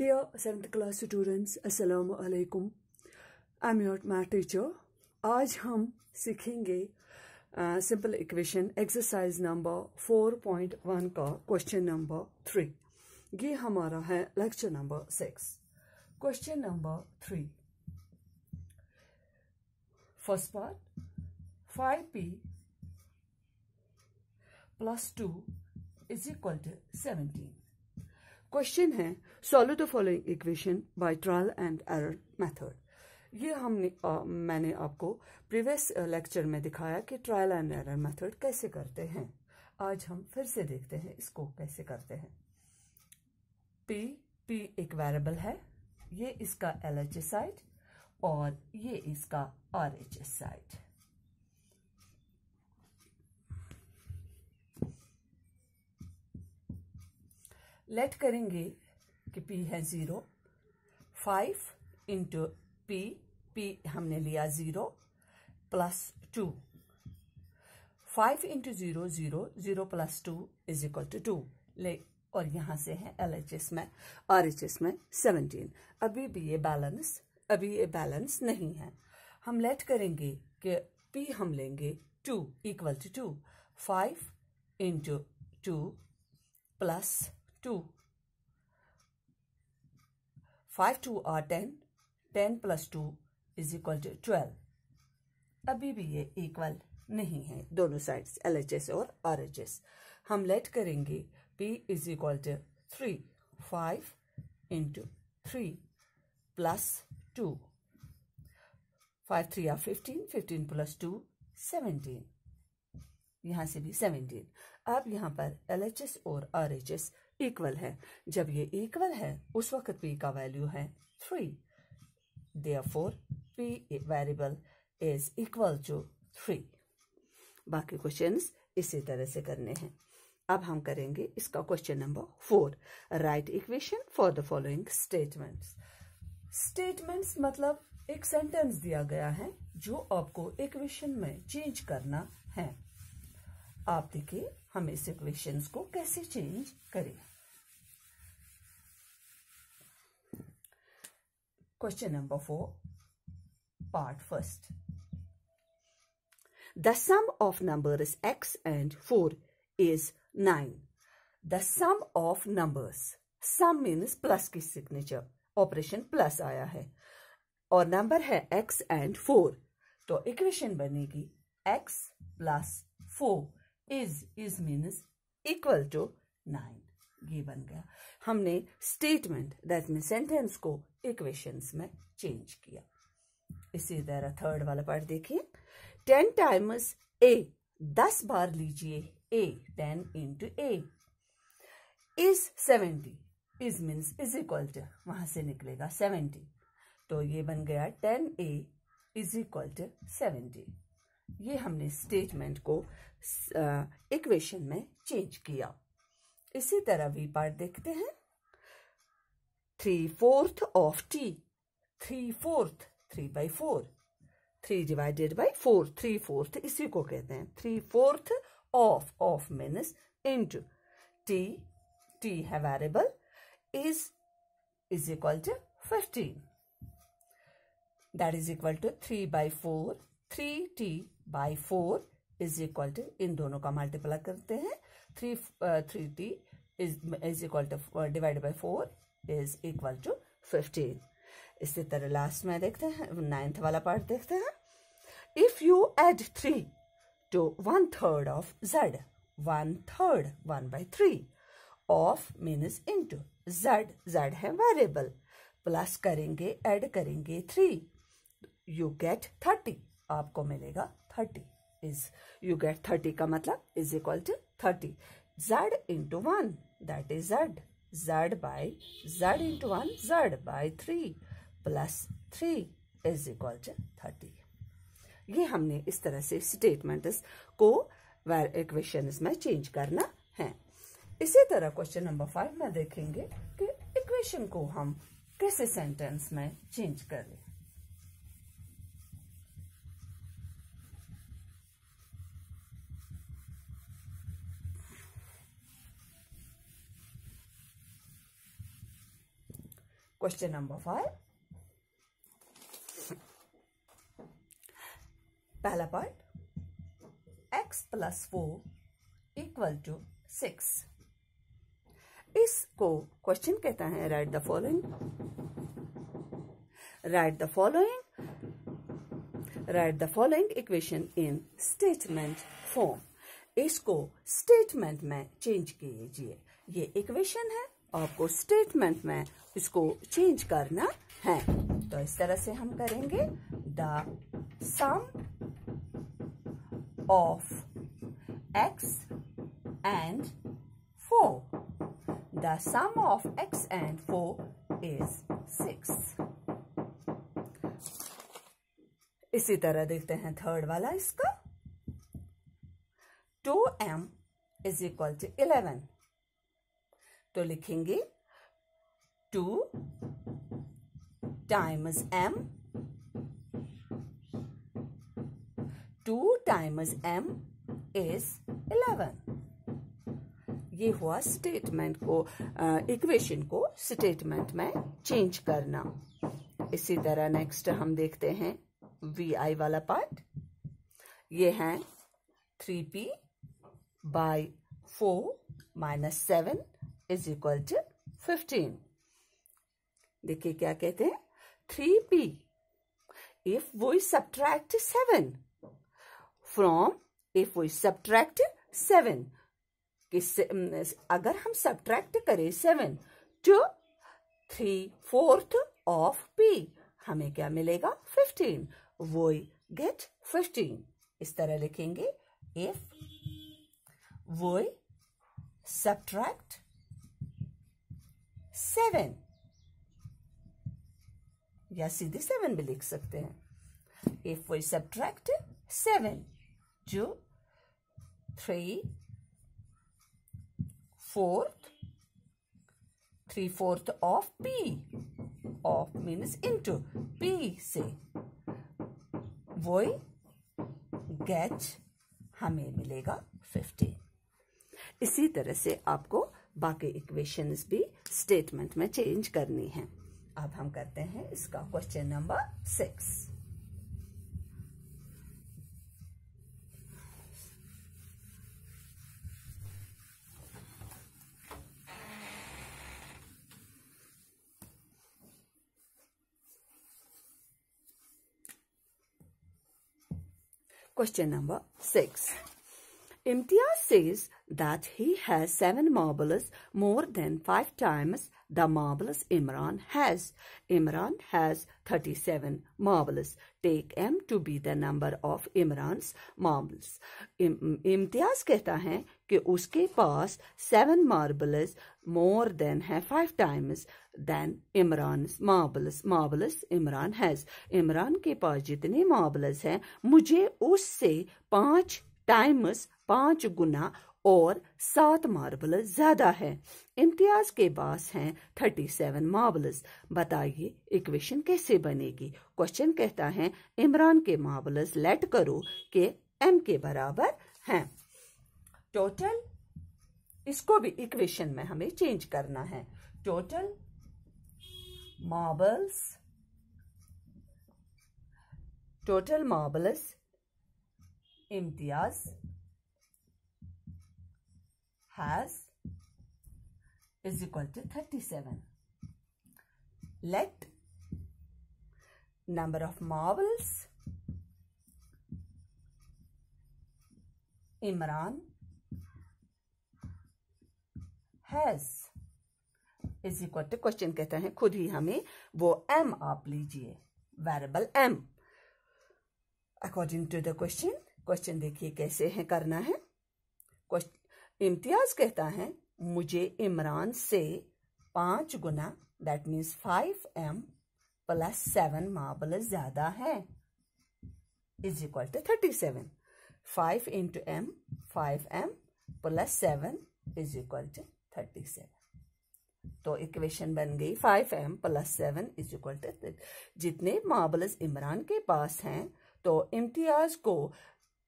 Dear 7th class students, Assalamu alaikum. I'm your math teacher. आज हम सीखेंगे simple equation exercise number 4.1 का question number three ये हमारा है lecture number six question number three first part five P plus two is equal to seventeen question है solve the following equation by trial and error method ये हमने आ, मैंने आपको previous lecture में दिखाया कि ट्रायल एंड एरर मेथड कैसे करते हैं आज हम फिर से देखते हैं इसको कैसे करते हैं पी पी एक वेरिएबल है ये इसका एल एच एस साइड और ये इसका आर एच एस लेट करेंगे कि पी है zero five into P P हमने लिया zero plus two five into zero zero zero plus two is equal to two ले और यहाँ से है एल एच एस में आर एच एस में सेवनटीन अभी भी ये बैलेंस अभी ये बैलेंस नहीं है हम लेट करेंगे कि पी हम लेंगे two equal to two five into two plus 2. 5 2 are ten plus two is equal to twelve अभी भी ये इक्वल नहीं है दोनों साइड एल एच एस और आर एच एस हम लेट करेंगे P is equal to three five into three plus two five three are fifteen fifteen plus two seventeen यहाँ से भी सेवेंटीन अब यहाँ पर एल एच एस और आर एच एस इक्वल है जब ये इक्वल है उस वक्त पी का वैल्यू है three four P variable is equal to three बाकी क्वेश्चन इसी तरह से करने हैं अब हम करेंगे इसका question number four write equation for the following statements statements मतलब एक सेंटेंस दिया गया है जो आपको इक्वेशन में चेंज करना है आप देखिए हम इस इक्वेशन को कैसे चेंज करें Question number 4, part 1st. The sum of numbers x and 4 is 9. The sum of numbers, sum means plus की सिग्नेचर ऑपरेशन प्लस आया है और नंबर है x एंड 4 तो इक्वेशन बनेगी x plus 4 is is means equal to 9. ये बन गया हमने स्टेटमेंट दैट मीन सेंटेंस को इक्वेशंस में चेंज किया इसी तरह थर्ड वाला पार्ट देखिए टेन टाइम्स ए दस बार लीजिए A ten into A is seventy is means is equal to वहां से निकलेगा सेवेंटी तो ये बन गया ten A is equal to seventy ये हमने स्टेटमेंट को इक्वेशन uh, में चेंज किया इसी तरह वी पार्ट देखते हैं three fourth of T three fourth three by four three divided by four three fourth इसी को कहते हैं three fourth of of means into T T है variable is is equal to fifteen that is equal to three by four three T by four is equal to इन दोनों का multiply करते हैं three three 3t is is equal to uh, divided by 4 is equal to 15 इसी तरह last में देखते हैं नाइन्थ वाला पार्ट देखते हैं if you add three to one third of Z one third one by three of into Z Z है variable plus करेंगे ऐड करेंगे थ्री यू गेट थर्टी आपको मिलेगा thirty is you get thirty का मतलब is equal to thirty Z into one that is Z Z by Z into one Z by three plus three is equal to thirty ये हमने इस तरह से statement को इक्वेशन में change करना है इसी तरह क्वेश्चन नंबर फाइव में देखेंगे कि इक्वेशन को हम कैसे सेंटेंस में चेंज करें Question number five. पहला part x plus four equal to six इसको क्वेश्चन कहता है write the following write the following write the following equation in statement form इसको स्टेटमेंट में चेंज कीजिए ये इक्वेशन है आपको स्टेटमेंट में इसको चेंज करना है तो इस तरह से हम करेंगे the sum of X and four the sum of X and four is six इसी तरह देखते हैं थर्ड वाला इसका two M is equal to eleven तो लिखेंगे two times M two times M is eleven ये हुआ स्टेटमेंट को इक्वेशन को स्टेटमेंट में चेंज करना इसी तरह नेक्स्ट हम देखते हैं वी आई वाला पार्ट ये है three P by four minus seven is equal to fifteen देखिए क्या कहते हैं three P if we subtract seven from if we subtract seven किस अगर हम सब्ट्रैक्ट करें seven to three fourth of P हमें क्या मिलेगा फिफ्टीन वो गेट फिफ्टीन इस तरह लिखेंगे इफ वो सब्ट्रैक्ट सेवन या सीधे सेवन भी लिख सकते हैं इफ वो सब्ट्रैक्ट सेवन जो three fourth three fourth of P of means into P से वो गैच हमें मिलेगा फिफ्टीन इसी तरह से आपको बाकी इक्वेशंस भी स्टेटमेंट में चेंज करनी है अब हम करते हैं इसका question number six question number six Imtiaz says that he has seven marbles more than five times the marbles Imran has. Imran has 37 marbles. Take M to be the number of Imran's marbles. इम, इम्तियाज कहता है कि उसके पास seven marbles more than है five times than Imran's marbles. Marbles Imran has. Imran ke paas jitne marbles hai, mujhe usse paanch times पांच गुना और सात मार्बल ज्यादा है इम्तियाज के पास हैं थर्टी सेवन मार्बल्स बताइए इक्वेशन कैसे बनेगी क्वेश्चन कहता है इमरान के मार्बल्स लेट करो के एम के बराबर हैं टोटल इसको भी इक्वेशन में हमें चेंज करना है total marbles total marbles imtiaz has is equal to 37 let number of marbles imran has is equal to question कहता है खुद ही हमें वो एम आप लीजिए variable M according to the question question देखिए कैसे है करना है इम्तियाज कहता है मुझे इमरान से पांच गुना that means five M plus seven marble ज्यादा है is equal to thirty seven five into M five M plus seven is equal to thirty seven तो इक्वेशन बन गई five M plus seven is equal to जितने marbles Imran के पास हैं तो इम्तियाज को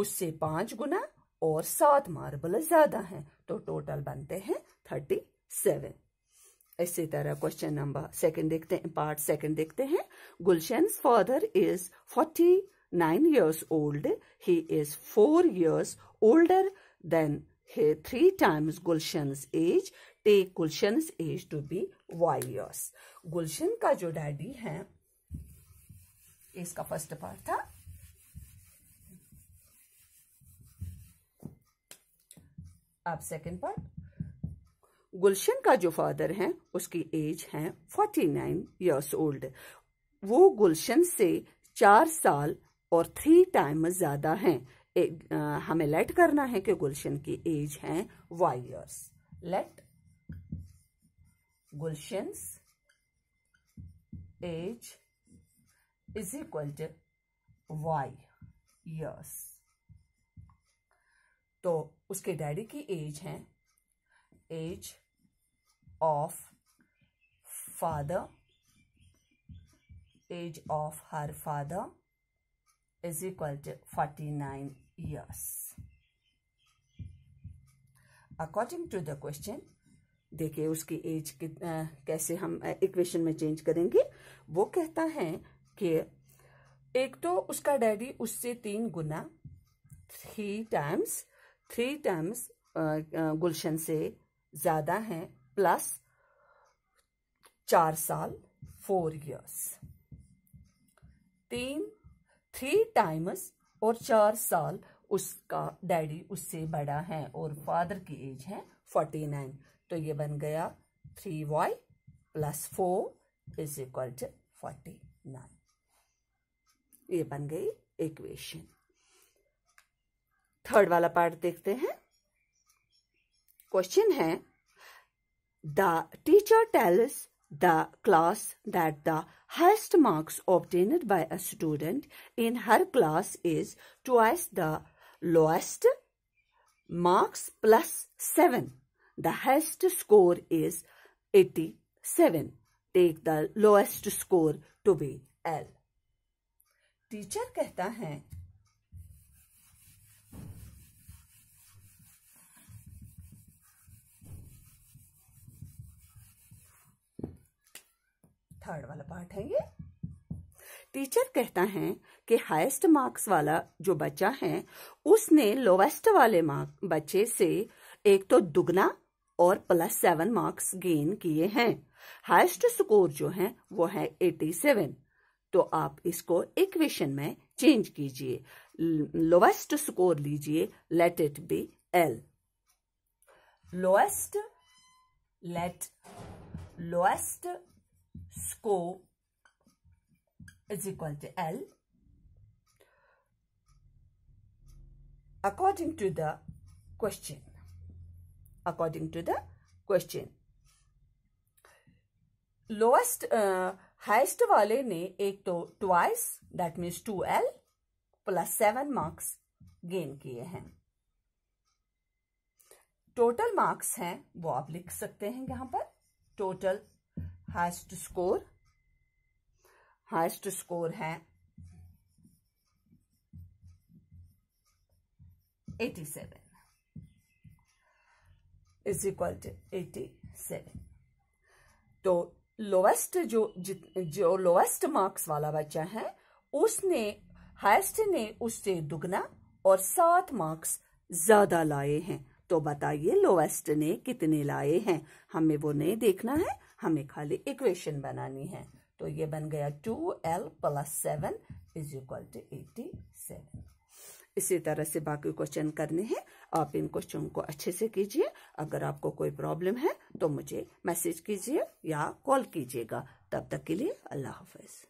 उससे पांच गुना और सात मार्बल ज्यादा हैं तो टोटल बनते हैं थर्टी सेवन इसी तरह क्वेश्चन नंबर सेकंड देखते हैं पार्ट सेकंड देखते हैं Gulshan father is forty nine years old he is four years older than he, three times Gulshan age take Gulshan age to be Y years Gulshan का जो डैडी है इसका फर्स्ट पार्ट था अब सेकंड पार्ट गुलशन का जो फादर है उसकी एज है फोर्टी नाइन ईयर्स ओल्ड वो गुलशन से चार साल और थ्री टाइम ज्यादा हैं हमें लेट करना है कि गुलशन की एज है Y years let Gulshan age is equal to Y years तो उसके डैडी की एज है age of father age of her father is equal to forty nine years according to the question देखिए उसकी एज कैसे हम इक्वेशन में चेंज करेंगे वो कहता है कि एक तो उसका डैडी उससे तीन गुना three times three times Gulshan से ज़्यादा हैं प्लस चार साल फोर इयर्स तीन थ्री टाइम्स और चार साल उसका डैडी उससे बड़ा है और फादर की एज है फोर्टी नाइन तो ये बन गया three Y plus four is equal to forty nine ये बन गई इक्वेशन थर्ड वाला पार्ट देखते हैं क्वेश्चन है the teacher tells the class that the highest marks obtained by a student in her class is twice the lowest marks plus seven the highest score is eighty seven take the lowest score to be L teacher कहता है third वाला part है ये teacher कहता है कि highest marks वाला जो बच्चा है उसने लोवेस्ट वाले मार्क बच्चे से एक तो दुगना और प्लस सेवन मार्क्स गेन किए हैं हाईएस्ट स्कोर जो है वो है एटी सेवन तो आप इसको इक्वेशन में चेंज कीजिए लोवेस्ट स्कोर लीजिए let it be L lowest let lowest scope is equal to L. According to the question, according to the question, lowest uh, highest वाले ने एक तो twice that means two L plus seven marks gain किए हैं total marks हैं वो आप लिख सकते हैं यहां पर total highest score highest score है 87 इज इक्वल टू सेवन तो लोएस्ट जो जो लोएस्ट मार्क्स वाला बच्चा है उसने हाइस्ट ने उससे दुगना और सात मार्क्स ज्यादा लाए हैं तो बताइए लोवेस्ट ने कितने लाए हैं हमें वो नहीं देखना है हमें खाली इक्वेशन बनानी है तो ये बन गया two L plus seven is equal to eighty seven इसी तरह से बाकी क्वेश्चन करने हैं आप इन क्वेश्चन को अच्छे से कीजिए अगर आपको कोई प्रॉब्लम है तो मुझे मैसेज कीजिए या कॉल कीजिएगा तब तक के लिए अल्लाह हाफिज़